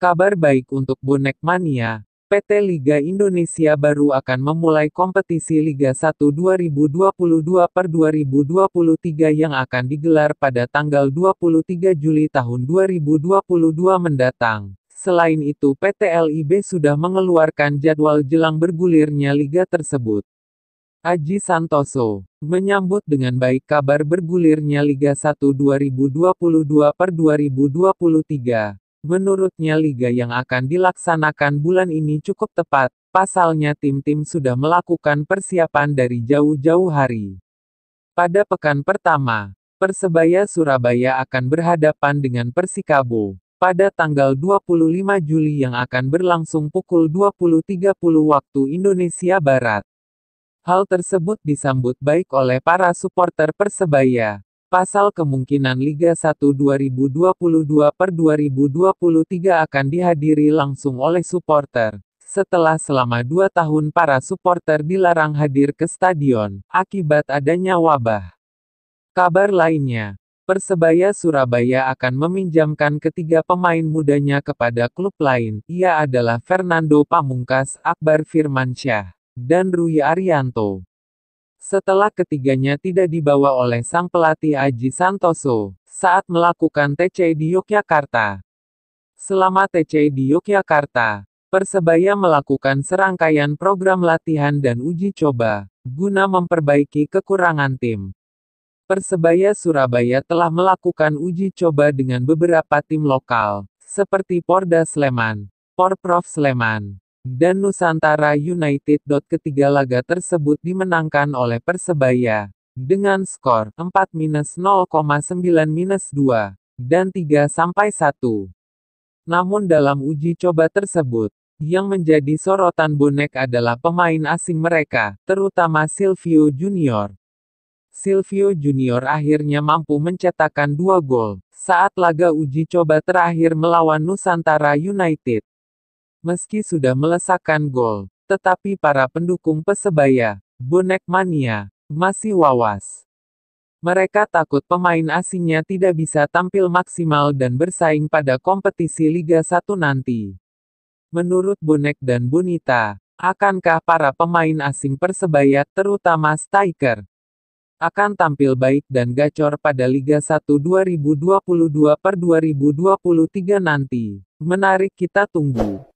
Kabar baik untuk bonek mania, PT Liga Indonesia baru akan memulai kompetisi Liga 1 2022 per 2023 yang akan digelar pada tanggal 23 Juli tahun 2022 mendatang. Selain itu PT LIB sudah mengeluarkan jadwal jelang bergulirnya liga tersebut. Aji Santoso menyambut dengan baik kabar bergulirnya Liga 1 2022 per 2023. Menurutnya liga yang akan dilaksanakan bulan ini cukup tepat, pasalnya tim-tim sudah melakukan persiapan dari jauh-jauh hari. Pada pekan pertama, Persebaya Surabaya akan berhadapan dengan Persikabo. Pada tanggal 25 Juli yang akan berlangsung pukul 20.30 waktu Indonesia Barat. Hal tersebut disambut baik oleh para supporter Persebaya. Pasal kemungkinan Liga 1 2022 per 2023 akan dihadiri langsung oleh supporter, Setelah selama dua tahun para supporter dilarang hadir ke stadion, akibat adanya wabah. Kabar lainnya, Persebaya Surabaya akan meminjamkan ketiga pemain mudanya kepada klub lain. Ia adalah Fernando Pamungkas, Akbar Firmansyah, dan Rui Arianto. Setelah ketiganya tidak dibawa oleh sang pelatih Aji Santoso, saat melakukan TC di Yogyakarta. Selama TC di Yogyakarta, Persebaya melakukan serangkaian program latihan dan uji coba, guna memperbaiki kekurangan tim. Persebaya Surabaya telah melakukan uji coba dengan beberapa tim lokal, seperti Porda Sleman, Porprov Sleman, dan Nusantara United. Ketiga laga tersebut dimenangkan oleh Persebaya dengan skor 4-0,9-2 dan 3-1. Namun dalam uji coba tersebut, yang menjadi sorotan bonek adalah pemain asing mereka, terutama Silvio Junior. Silvio Junior akhirnya mampu mencetakkan dua gol saat laga uji coba terakhir melawan Nusantara United. Meski sudah melesakkan gol, tetapi para pendukung Persebaya, bonek mania, masih wawas. Mereka takut pemain asingnya tidak bisa tampil maksimal dan bersaing pada kompetisi Liga 1 nanti. Menurut Bonek dan bonita, akankah para pemain asing Persebaya, terutama striker, akan tampil baik dan gacor pada Liga 1 2022 per 2023 nanti? Menarik kita tunggu.